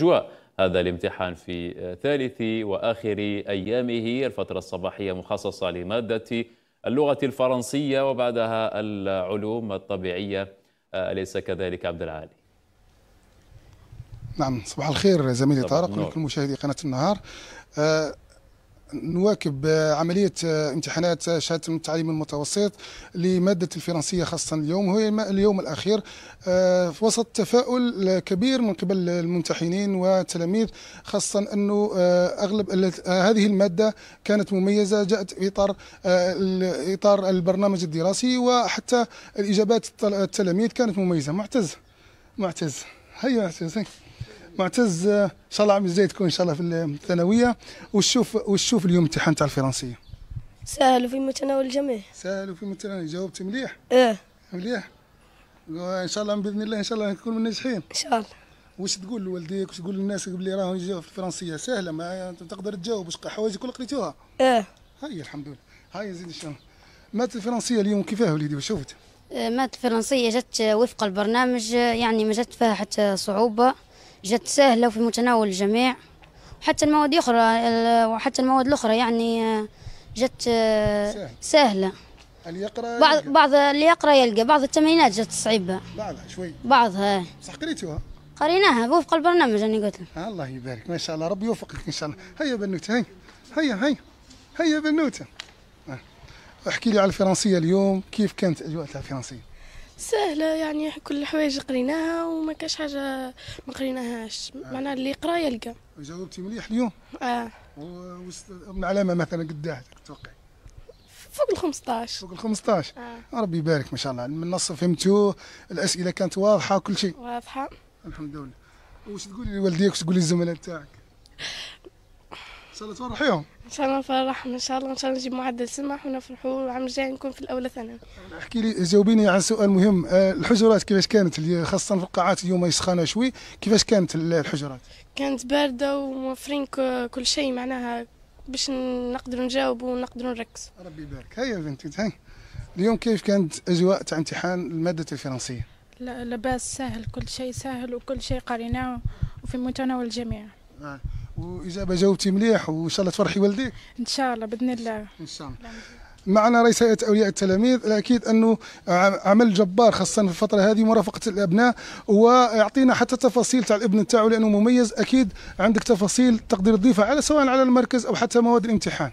أجواء هذا الامتحان في آه، ثالث وآخر أيامه الفترة الصباحية مخصصة لمادة اللغة الفرنسية وبعدها العلوم الطبيعية آه، أليس كذلك عبد العالي نعم صباح الخير زميلي طارق ولكل مشاهدي قناة النهار آه، نواكب عملية آه، امتحانات آه، شهادة التعليم المتوسط لمادة الفرنسية خاصة اليوم هو اليوم الأخير آه، وسط تفاؤل كبير من قبل الممتحنين والتلاميذ خاصة أنه أغلب هذه المادة كانت مميزة جاءت في إطار إطار البرنامج الدراسي وحتى الإجابات التلاميذ كانت مميزة معتز معتز هيا معتز معتز ان شاء الله عم ازاي تكون ان شاء الله في الثانويه وشوف وشوف اليوم امتحان تاع الفرنسيه سهل وفي متناول الجميع سهل وفي متناول جاوبت مليح ايه مليح ان شاء الله باذن الله ان شاء الله نكون من الناجحين ان شاء الله واش تقول لوالديك واش تقول للناس اللي راهم يجيو في الفرنسيه سهله ما تقدر تجاوب واش حوايجك كلها قريتوها ايه هاي الحمد لله هاي زيد الشان مات الفرنسيه اليوم كيفاه وليدي واش شفت إيه، مات الفرنسيه جات وفق البرنامج يعني ما جات فيها حتى صعوبه جات سهلة وفي متناول الجميع وحتى المواد الأخرى وحتى المواد الأخرى يعني آه، جات آه، سهلة اللي يقرا بعض يلقى. بعض اللي يقرا يلقى بعض التمرينات جات صعيبة بعضها شوي بعضها صح قريتوها قريناها وفق البرنامج انا قلت لك الله يبارك ما شاء الله ربي يوفقك ان شاء الله هيا بنوته هيا هيا هيا هيا بنوته آه. احكي لي على الفرنسيه اليوم كيف كانت اجواء الفرنسيه سهلة يعني كل الحوايج قريناها وما كاش حاجة ما قريناهاش آه. معناها اللي يقرا يلقى جاوبتي مليح اليوم؟ اه ومن علامة مثلا قداه تتوقعي؟ فوق ال 15 فوق ال 15 آه. ربي يبارك ما شاء الله من النص فهمتوه الأسئلة كانت واضحة وكل شيء واضحة الحمد لله وش تقولي لوالديك وش تقولي للزملاء تاعك؟ ان شاء الله تفرحيهم ان شاء الله نفرحهم ان شاء الله ان شاء الله نجيب معدل سمح ونفرحوا العام الجاي نكون في الاولى ثانوي احكي لي جاوبيني على سؤال مهم آه، الحجرات كيفاش كانت خاصه في القاعات اليوم يسخانه شوي كيفاش كانت الحجرات كانت بارده وموفرين كل شيء معناها باش نقدروا نجاوبوا ونقدروا نركز ربي يبارك هيا بنتي هاي اليوم كيف كانت اجواء تاع امتحان الماده الفرنسيه لا لباس سهل كل شيء سهل وكل شيء قريناه وفي متناول الجميع آه. واجابه جاوبتي مليح وان شاء الله تفرحي والديك ان شاء الله باذن الله ان شاء الله معنا رئيس هيئه اولياء التلاميذ الاكيد انه عمل جبار خاصه في الفتره هذه مرافقه الابناء ويعطينا حتى تفاصيل تاع الابن تاعو لانه مميز اكيد عندك تفاصيل تقدر تضيفها على سواء على المركز او حتى مواد الامتحان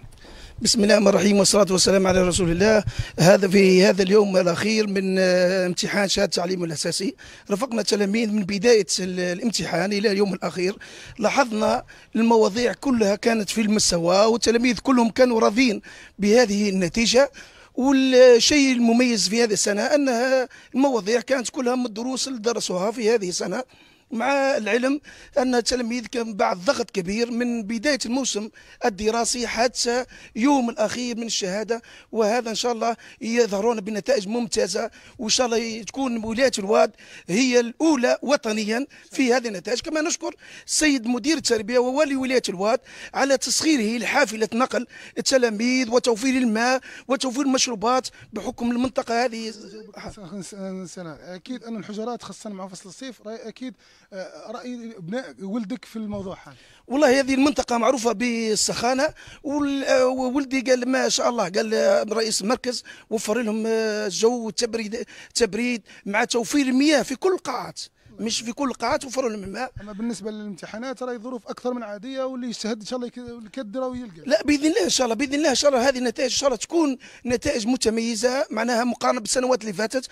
بسم الله الرحمن الرحيم والصلاة والسلام على رسول الله هذا في هذا اليوم الأخير من امتحان شهادة التعليم الأساسي رفقنا التلاميذ من بداية الامتحان إلى اليوم الأخير لاحظنا المواضيع كلها كانت في المستوى والتلاميذ كلهم كانوا راضين بهذه النتيجة والشيء المميز في هذه السنة أنها المواضيع كانت كلها من الدروس اللي درسوها في هذه السنة مع العلم ان التلاميذ كان بعد ضغط كبير من بدايه الموسم الدراسي حتى يوم الاخير من الشهاده وهذا ان شاء الله يظهرون بنتائج ممتازه وان شاء الله تكون ولايه الواد هي الاولى وطنيا في هذه النتائج كما نشكر السيد مدير التربيه وولي ولايه الواد على تسخيره لحافله نقل التلاميذ وتوفير الماء وتوفير المشروبات بحكم المنطقه هذه اكيد ان الحجرات خاصه مع فصل الصيف راي اكيد آه، راي ابناء ولدك في الموضوع هذا والله هذه المنطقه معروفه بالسخانه آه، وولدي قال ما شاء الله قال رئيس المركز وفر لهم آه، جو تبريد تبريد مع توفير المياه في كل القاعات مش في كل القاعات وفروا لهم الماء اما بالنسبه للامتحانات راهي ظروف اكثر من عاديه واللي يجتهد ان شاء الله يكدر ويلقى يلقى لا باذن الله ان شاء الله باذن الله ان شاء الله هذه النتائج ان شاء الله تكون نتائج متميزه معناها مقارنه بالسنوات اللي فاتت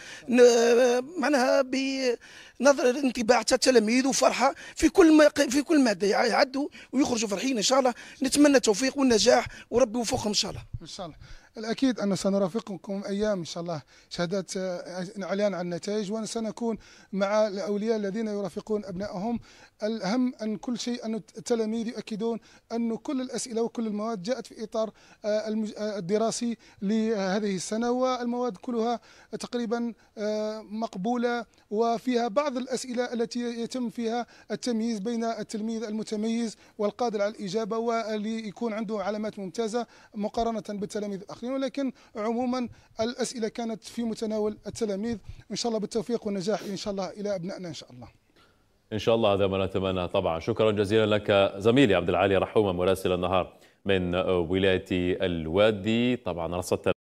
معناها بنظر انطباع تاع التلاميذ وفرحه في كل ما في كل ماده يعدوا ويخرجوا فرحين ان شاء الله نتمنى التوفيق والنجاح وربي يوفقهم ان شاء الله ان شاء الله الأكيد أن سنرافقكم أيام إن شاء الله شهادات آه، إعلان عن النتائج وسنكون مع الأولياء الذين يرافقون أبنائهم الأهم أن كل شيء أن التلاميذ يؤكدون أن كل الأسئلة وكل المواد جاءت في إطار آه، آه، الدراسي لهذه السنة والمواد كلها تقريبا مقبولة وفيها بعض الأسئلة التي يتم فيها التمييز بين التلميذ المتميز والقادر على الإجابة واللي يكون عنده علامات ممتازة مقارنة بالتلاميذ الآخر الاخرين ولكن عموما الاسئله كانت في متناول التلاميذ ان شاء الله بالتوفيق والنجاح ان شاء الله الى ابنائنا ان شاء الله ان شاء الله هذا ما نتمناه طبعا شكرا جزيلا لك زميلي عبد العالي رحومه مراسل النهار من ولايه الوادي طبعا رصدت